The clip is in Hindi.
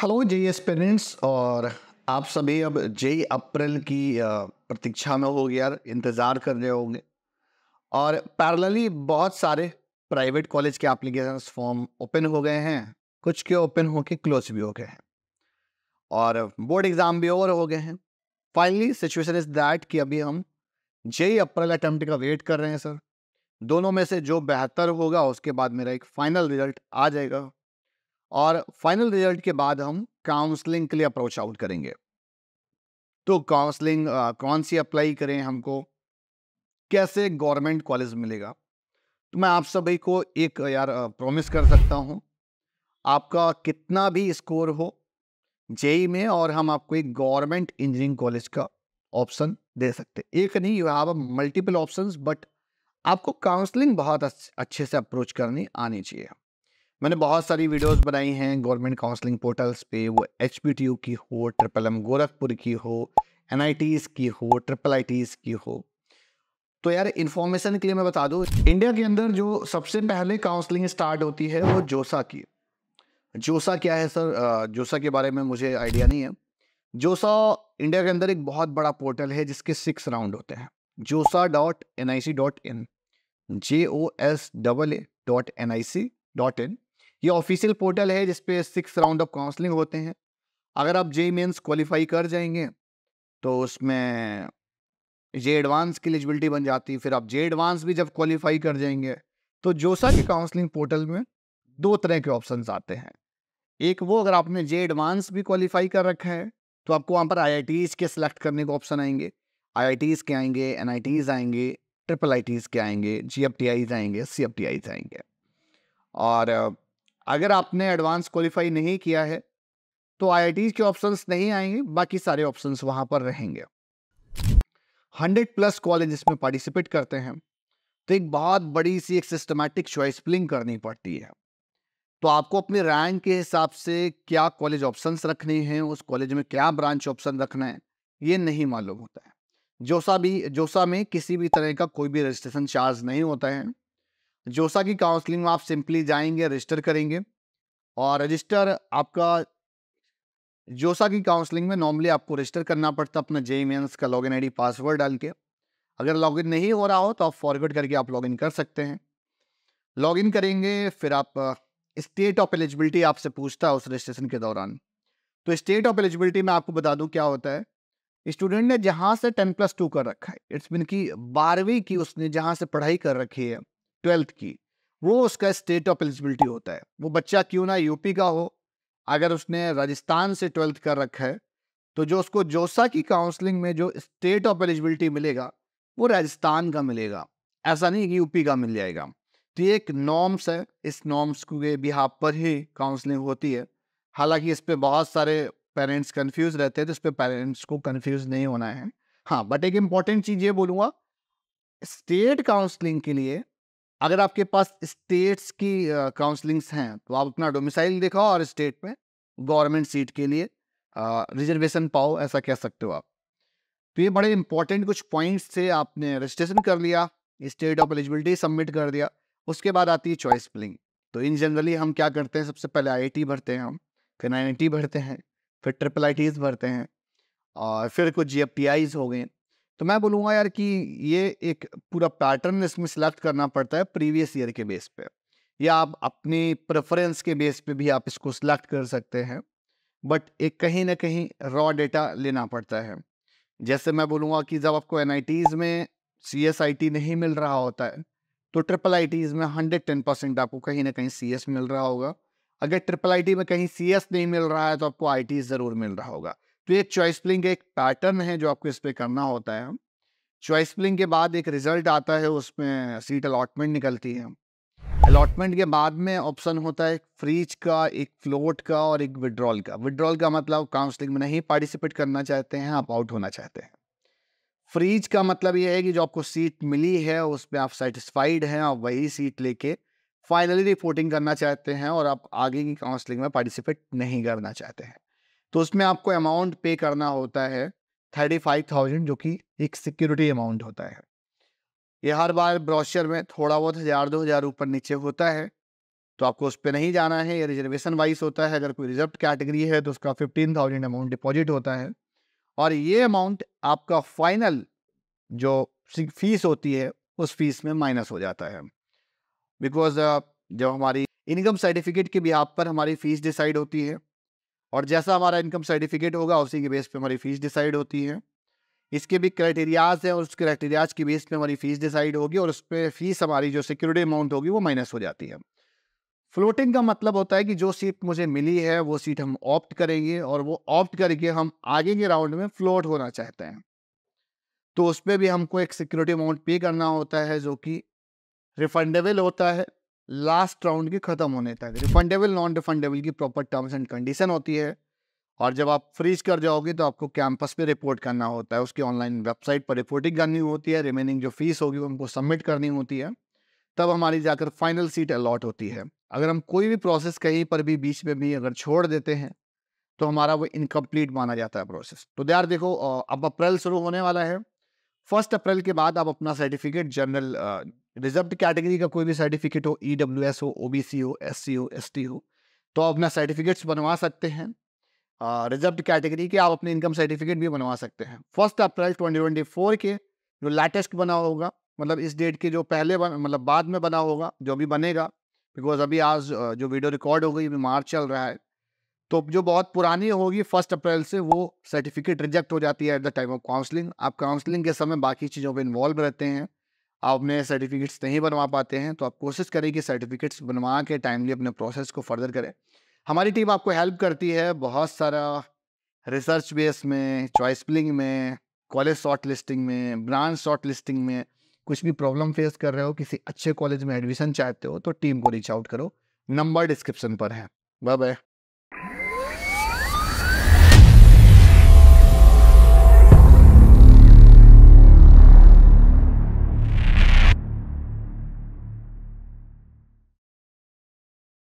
हेलो जे एस पेरेंट्स और आप सभी अब जे अप्रैल की प्रतीक्षा में हो गया इंतज़ार कर रहे होंगे और पैरेलली बहुत सारे प्राइवेट कॉलेज के एप्लीकेशन फॉर्म ओपन हो गए हैं कुछ के ओपन हो के क्लोज भी हो गए हैं और बोर्ड एग्ज़ाम भी ओवर हो गए हैं फाइनली सिचुएशन इज़ दैट कि अभी हम जे अप्रैल अटैम्प्ट का वेट कर रहे हैं सर दोनों में से जो बेहतर होगा उसके बाद मेरा एक फ़ाइनल रिजल्ट आ जाएगा और फाइनल रिजल्ट के बाद हम काउंसलिंग के लिए अप्रोच आउट करेंगे तो काउंसलिंग कौन सी अप्लाई करें हमको कैसे गवर्नमेंट कॉलेज मिलेगा तो मैं आप सभी को एक यार प्रॉमिस कर सकता हूँ आपका कितना भी स्कोर हो जेई में और हम आपको एक गवर्नमेंट इंजीनियरिंग कॉलेज का ऑप्शन दे सकते एक नहीं you have multiple options but आपको काउंसलिंग बहुत अच्छे से अप्रोच करनी आनी चाहिए मैंने बहुत सारी वीडियोस बनाई हैं गवर्नमेंट काउंसलिंग पोर्टल्स पे वो एच की हो ट्रिपल एम गोरखपुर की हो एन की हो ट्रिपल आई की हो तो यार इन्फॉर्मेशन के लिए मैं बता दूँ इंडिया के अंदर जो सबसे पहले काउंसलिंग स्टार्ट होती है वो जोसा की जोसा क्या है सर जोसा के बारे में मुझे आइडिया नहीं है जोसा इंडिया के अंदर एक बहुत बड़ा पोर्टल है जिसके सिक्स राउंड होते हैं JoSAA dot N I C dot in J O S double A dot N I C dot in ये ऑफिशियल पोर्टल है जिसपे सिक्स राउंड ऑफ काउंसलिंग होते हैं अगर आप जे मेन्स क्वालिफाई कर जाएंगे तो उसमें जे एडवांस की एलिजिबिलिटी बन जाती है फिर आप जे एडवांस भी जब क्वालिफाई कर जाएंगे तो जोसा के काउंसलिंग पोर्टल में दो तरह के ऑप्शन आते हैं एक वो अगर आपने जे एडवांस भी क्वालिफाई कर रखा है तो आपको वहाँ पर आई के सिलेक्ट करने के ऑप्शन आएंगे आई के आएंगे एन आएंगे ट्रिपल आई के आएंगे जी आएंगे सी आएंगे और अगर आपने एडवांस क्वालिफाई नहीं किया है तो आई के ऑप्शन नहीं आएंगे बाकी सारे ऑप्शन वहां पर रहेंगे हंड्रेड प्लस कॉलेज इसमें पार्टिसिपेट करते हैं तो एक बहुत बड़ी सी एक सिस्टमैटिक चॉइस प्लिंग करनी पड़ती है तो आपको अपने रैंक के हिसाब से क्या कॉलेज ऑप्शंस रखने हैं उस कॉलेज में क्या ब्रांच ऑप्शन रखना है ये नहीं मालूम होता है जोसा भी जोसा में किसी भी तरह का कोई भी रजिस्ट्रेशन चार्ज नहीं होता है जोसा की काउंसलिंग में आप सिंपली जाएंगे रजिस्टर करेंगे और रजिस्टर आपका जोसा की काउंसलिंग में नॉर्मली आपको रजिस्टर करना पड़ता अपना जे मेन्स का लॉगिन आईडी पासवर्ड डाल के अगर लॉगिन नहीं हो रहा हो तो आप फॉरवर्ड करके आप लॉगिन कर सकते हैं लॉगिन करेंगे फिर आप स्टेट ऑफ एलिजिबिलिटी आपसे पूछता है उस रजिस्ट्रेशन के दौरान तो स्टेट ऑफ एलिजिबिलिटी में आपको बता दूं क्या होता है स्टूडेंट ने जहाँ से टेन प्लस टू कर रखा है इट्स मीन की बारहवीं की उसने जहाँ से पढ़ाई कर रखी है ट्वेल्थ की वो उसका स्टेट ऑफ एलिजिबिलिटी होता है वो बच्चा क्यों ना यूपी का हो अगर उसने राजस्थान से ट्वेल्थ कर रखा है तो जो उसको जोसा की काउंसलिंग में जो स्टेट ऑफ एलिजिबिलिटी मिलेगा वो राजस्थान का मिलेगा ऐसा नहीं कि यूपी का मिल जाएगा तो ये एक नॉर्म्स है इस नॉर्म्स के बिहाव पर ही काउंसलिंग होती है हालांकि इस पर बहुत सारे पेरेंट्स कन्फ्यूज रहते हैं तो इस पर पेरेंट्स को कन्फ्यूज नहीं होना है हाँ बट एक इम्पॉर्टेंट चीज़ ये बोलूँगा स्टेट काउंसलिंग के लिए अगर आपके पास स्टेट्स की काउंसलिंग्स हैं तो आप अपना डोमिसाइल दिखाओ और स्टेट में गवर्नमेंट सीट के लिए रिजर्वेशन पाओ ऐसा कह सकते हो आप तो ये बड़े इंपॉर्टेंट कुछ पॉइंट्स थे आपने रजिस्ट्रेशन कर लिया स्टेट ऑफ एलिजिबिलिटी सबमिट कर दिया उसके बाद आती है चॉइस फिलिंग तो इन जनरली हम क्या करते हैं सबसे पहले आई भरते हैं हम फिर आई भरते हैं फिर ट्रिपल आई भरते हैं और फिर कुछ जी हो गए तो मैं बोलूँगा यार कि ये एक पूरा पैटर्न इसमें सिलेक्ट करना पड़ता है प्रीवियस ईयर के बेस पे या आप अपनी प्रेफरेंस के बेस पे भी आप इसको सिलेक्ट कर सकते हैं बट एक कहीं ना कहीं रॉ डेटा लेना पड़ता है जैसे मैं बोलूँगा कि जब आपको एन में सी नहीं मिल रहा होता है तो ट्रिपल आई में हंड्रेड आपको कहीं ना कहीं सी मिल रहा होगा अगर ट्रिपल आई में कहीं सी नहीं मिल रहा है तो आपको आई ज़रूर मिल रहा होगा तो ये चॉइस प्लिंग एक पैटर्न है जो आपको इस पर करना होता है चॉइस प्लिंग के बाद एक रिजल्ट आता है उसमें सीट अलॉटमेंट निकलती है अलॉटमेंट के बाद में ऑप्शन होता है फ्रीज का एक फ्लोट का और एक विड्रॉल का विड्रॉल का मतलब काउंसलिंग में नहीं पार्टिसिपेट करना चाहते हैं आप आउट होना चाहते हैं फ्रीज का मतलब ये है कि जो आपको सीट मिली है उसमें आप सेटिस्फाइड हैं आप वही सीट लेके फाइनली रिपोर्टिंग करना चाहते हैं और आप आगे की काउंसलिंग में पार्टिसिपेट नहीं करना चाहते हैं तो उसमें आपको अमाउंट पे करना होता है थर्टी फाइव थाउजेंड जो कि एक सिक्योरिटी अमाउंट होता है ये हर बार ब्रोशर में थोड़ा बहुत हज़ार दो हज़ार ऊपर नीचे होता है तो आपको उस पर नहीं जाना है ये रिजर्वेशन वाइज होता है अगर कोई रिजर्व कैटेगरी है तो उसका फिफ्टीन थाउजेंड अमाउंट डिपॉजिट होता है और ये अमाउंट आपका फाइनल जो फीस होती है उस फीस में माइनस हो जाता है बिकॉज जब हमारी इनकम सर्टिफिकेट के आप पर हमारी फीस डिसाइड होती है और जैसा हमारा इनकम सर्टिफिकेट होगा उसी के बेस पे हमारी फ़ीस डिसाइड होती है इसके भी क्राइटेरियाज हैं और उस क्राइटेरियाज के बेस पे हमारी फ़ीस डिसाइड होगी और उस पर फ़ीस हमारी जो सिक्योरिटी अमाउंट होगी वो माइनस हो जाती है फ्लोटिंग का मतलब होता है कि जो सीट मुझे मिली है वो सीट हम ऑप्ट करेंगे और वो ऑप्ट करके हम आगे के राउंड में फ्लोट होना चाहते हैं तो उस पर भी हमको एक सिक्योरिटी अमाउंट पे करना होता है जो कि रिफंडेबल होता है लास्ट राउंड के ख़त्म होने तक रिफंडेबल नॉन रिफंडेबल की प्रॉपर टर्म्स एंड कंडीशन होती है और जब आप फ्रीज कर जाओगे तो आपको कैंपस पे रिपोर्ट करना होता है उसकी ऑनलाइन वेबसाइट पर रिपोर्टिंग करनी होती है रिमेनिंग जो फीस होगी उनको सबमिट करनी होती है तब हमारी जाकर फाइनल सीट अलॉट होती है अगर हम कोई भी प्रोसेस कहीं पर भी बीच में भी अगर छोड़ देते हैं तो हमारा वो इनकम्प्लीट माना जाता है प्रोसेस तो यार देखो अब अप्रैल शुरू होने वाला है फर्स्ट अप्रैल के बाद आप अपना सर्टिफिकेट जनरल रिजर्व कैटेगरी का कोई भी सर्टिफिकेट हो ई डब्ल्यू एस हो ओ बी सी हो एस सी हो एस टी हो तो आप अपना सर्टिफिकेट्स बनवा सकते हैं रिजर्व कैटेगरी के आप अपने इनकम सर्टिफिकेट भी बनवा सकते हैं first April twenty twenty four के जो लेटेस्ट बना होगा मतलब इस डेट के जो पहले मतलब बाद में बना होगा जो भी बनेगा बिकॉज अभी आज जो वीडियो रिकॉर्ड हो गई अभी मार्च चल रहा है तो जो बहुत पुरानी होगी फर्स्ट अप्रैल से वो सर्टिफिकेट रिजेक्ट हो जाती है at the time of counselling आप काउंसलिंग के समय बाकी चीज़ों पर इन्वॉल्व रहते हैं आप अपने सर्टिफिकेट्स नहीं बनवा पाते हैं तो आप कोशिश करें कि सर्टिफिकेट्स बनवा के टाइमली अपने प्रोसेस को फर्दर करें हमारी टीम आपको हेल्प करती है बहुत सारा रिसर्च बेस में चॉइस प्लिंग में कॉलेज शॉर्ट लिस्टिंग में ब्रांच शॉर्ट लिस्टिंग में कुछ भी प्रॉब्लम फेस कर रहे हो किसी अच्छे कॉलेज में एडमिशन चाहते हो तो टीम को रीच आउट करो नंबर डिस्क्रिप्शन पर है बाय बाय